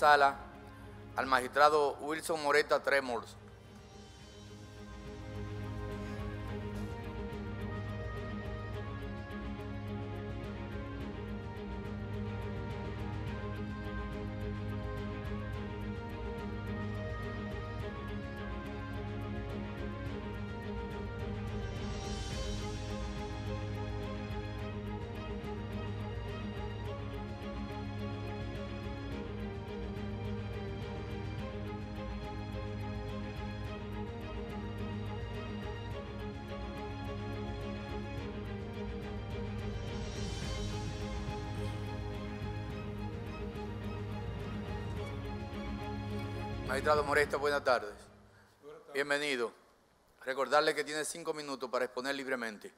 sala al magistrado Wilson Moreta Tremors Magistrado Moresta, buenas tardes. Bienvenido. Recordarle que tiene cinco minutos para exponer libremente.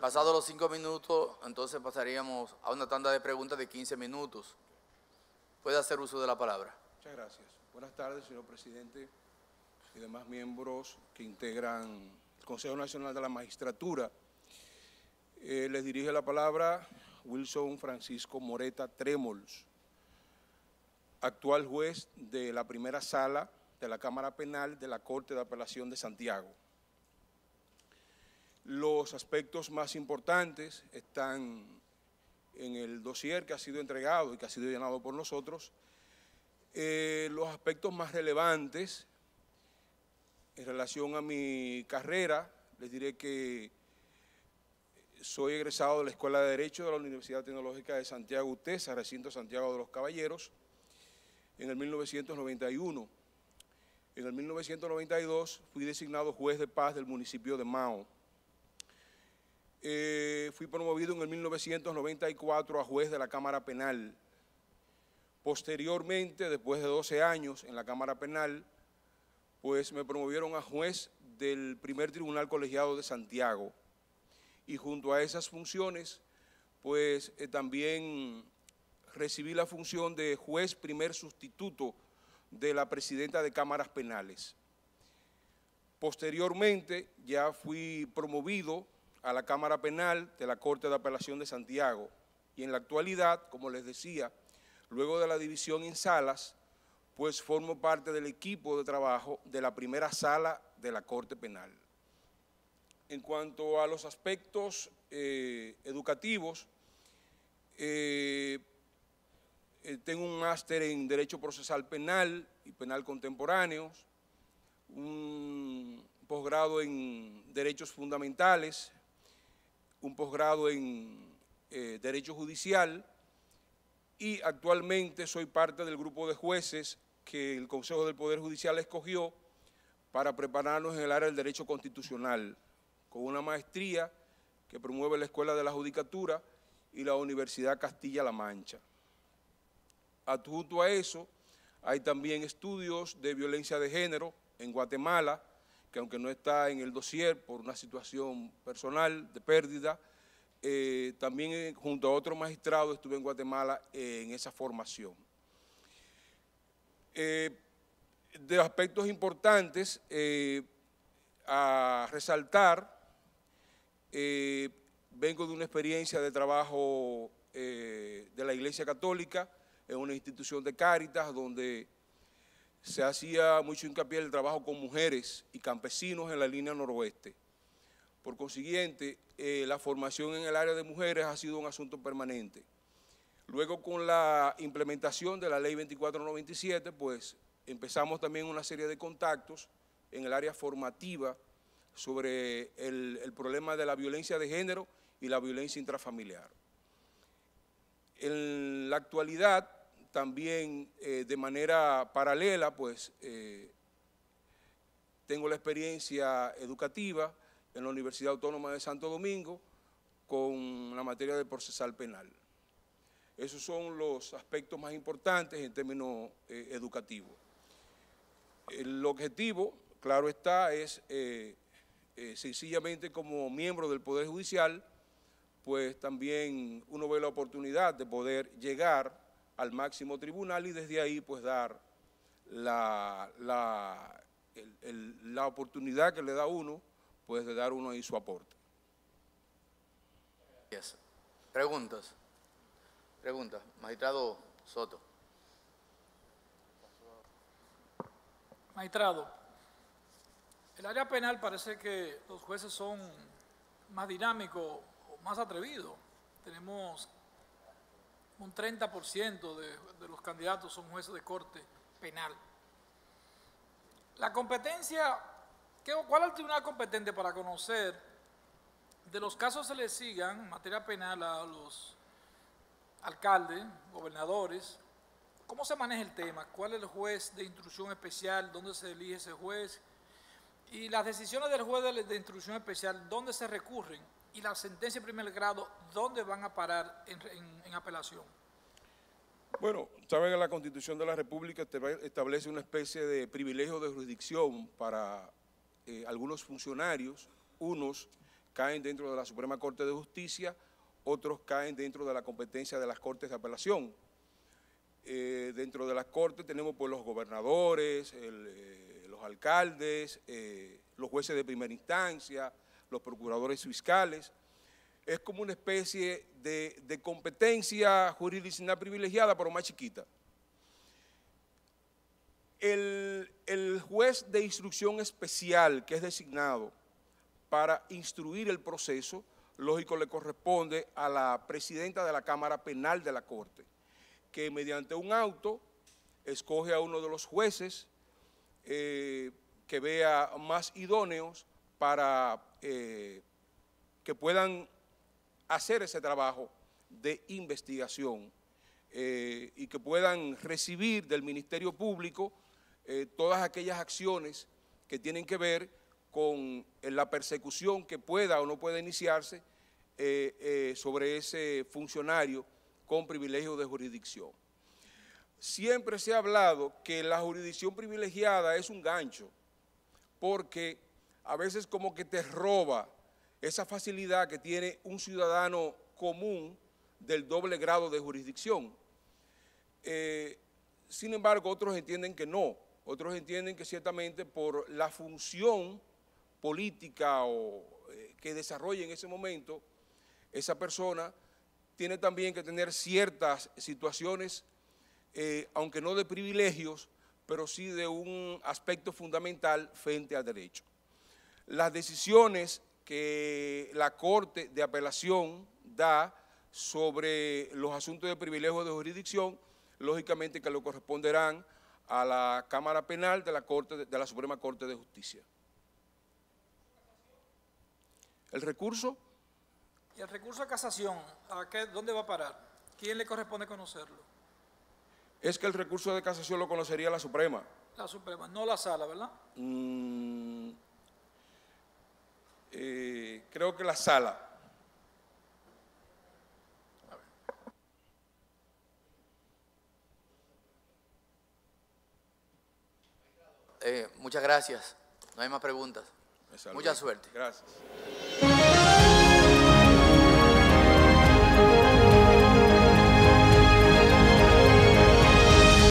pasados los cinco minutos, entonces pasaríamos a una tanda de preguntas de 15 minutos. Puede hacer uso de la palabra. Muchas gracias. Buenas tardes, señor presidente y demás miembros que integran el Consejo Nacional de la Magistratura. Eh, les dirige la palabra Wilson Francisco Moreta Trémols actual juez de la primera sala de la Cámara Penal de la Corte de Apelación de Santiago. Los aspectos más importantes están en el dossier que ha sido entregado y que ha sido llenado por nosotros. Eh, los aspectos más relevantes en relación a mi carrera, les diré que soy egresado de la Escuela de Derecho de la Universidad Tecnológica de Santiago UTESA, recinto Santiago de los Caballeros en el 1991. En el 1992 fui designado juez de paz del municipio de Mao. Eh, fui promovido en el 1994 a juez de la Cámara Penal. Posteriormente, después de 12 años en la Cámara Penal, pues me promovieron a juez del primer tribunal colegiado de Santiago. Y junto a esas funciones, pues eh, también recibí la función de juez primer sustituto de la presidenta de cámaras penales. Posteriormente ya fui promovido a la Cámara Penal de la Corte de Apelación de Santiago y en la actualidad, como les decía, luego de la división en salas, pues formo parte del equipo de trabajo de la primera sala de la Corte Penal. En cuanto a los aspectos eh, educativos, eh, eh, tengo un máster en Derecho Procesal Penal y Penal Contemporáneos, un posgrado en Derechos Fundamentales, un posgrado en eh, Derecho Judicial y actualmente soy parte del grupo de jueces que el Consejo del Poder Judicial escogió para prepararnos en el área del Derecho Constitucional, con una maestría que promueve la Escuela de la Judicatura y la Universidad Castilla-La Mancha adjunto a eso, hay también estudios de violencia de género en Guatemala, que aunque no está en el dossier por una situación personal de pérdida, eh, también eh, junto a otro magistrado estuve en Guatemala en esa formación. Eh, de aspectos importantes a resaltar, vengo de una experiencia de trabajo de la Iglesia Católica, en una institución de Cáritas donde se hacía mucho hincapié en el trabajo con mujeres y campesinos en la línea noroeste. Por consiguiente, eh, la formación en el área de mujeres ha sido un asunto permanente. Luego, con la implementación de la ley 2497, pues empezamos también una serie de contactos en el área formativa sobre el problema de la violencia de género y la violencia intrafamiliar. En la actualidad, también eh, de manera paralela, pues eh, tengo la experiencia educativa en la Universidad Autónoma de Santo Domingo con la materia de procesal penal. Esos son los aspectos más importantes en términos eh, educativos. El objetivo, claro está, es sencillamente como miembro del Poder Judicial, pues también uno ve la oportunidad de poder llegar al máximo tribunal y desde ahí pues dar la, la, oportunidad que le da uno, pues de dar uno ahí su aporte. Preguntas. Preguntas. Magistrado Soto. Magistrado, el área penal parece que los jueces son más dinámicos, más atrevidos. Tenemos un 30% de, de los candidatos son jueces de corte penal. La competencia, ¿cuál es el tribunal competente para conocer de los casos se le sigan en materia penal a los alcaldes, gobernadores? ¿Cómo se maneja el tema? ¿Cuál es el juez de instrucción especial? ¿Dónde se elige ese juez? Y las decisiones del juez de instrucción especial, ¿dónde se recurren? y la sentencia de primer grado, ¿dónde van a parar en, apelación? Bueno, saben que la Constitución de la República establece una especie de privilegio de jurisdicción para eh, algunos funcionarios, unos caen dentro de la Suprema Corte de Justicia, otros caen dentro de la competencia de las Cortes de Apelación. Eh, dentro de las Cortes tenemos pues, los gobernadores, eh, los alcaldes, los jueces de primera instancia, los procuradores fiscales. Es como una especie de, competencia jurisdiccional privilegiada, pero más chiquita. El, juez de instrucción especial que es designado para instruir el proceso, lógico, le corresponde a la presidenta de la Cámara Penal de la Corte, que mediante un auto escoge a uno de los jueces eh, que vea más idóneos para eh, que puedan hacer ese trabajo de investigación eh, y que puedan recibir del Ministerio Público eh, todas aquellas acciones que tienen que ver con la persecución que pueda o no pueda iniciarse sobre ese funcionario con privilegio de jurisdicción. Siempre se ha hablado que la jurisdicción privilegiada es un gancho, porque a veces como que te roba esa facilidad que tiene un ciudadano común del doble grado de jurisdicción. Eh, sin embargo, otros entienden que no. Otros entienden que ciertamente por la función política o, eh, que desarrolla en ese momento, esa persona tiene también que tener ciertas situaciones, eh, aunque no de privilegios, pero sí de un aspecto fundamental frente al derecho las decisiones que la Corte de Apelación da sobre los asuntos de privilegio de jurisdicción, lógicamente que lo corresponderán a la Cámara Penal de la, Corte, de la Suprema Corte de Justicia. ¿El recurso? ¿Y el recurso de casación, ¿a qué, dónde va a parar? ¿Quién le corresponde conocerlo? Es que el recurso de casación lo conocería la Suprema. La Suprema, no la sala, ¿verdad? Mm, eh, creo que la sala. Eh, muchas gracias. No hay más preguntas. Mucha suerte. Gracias.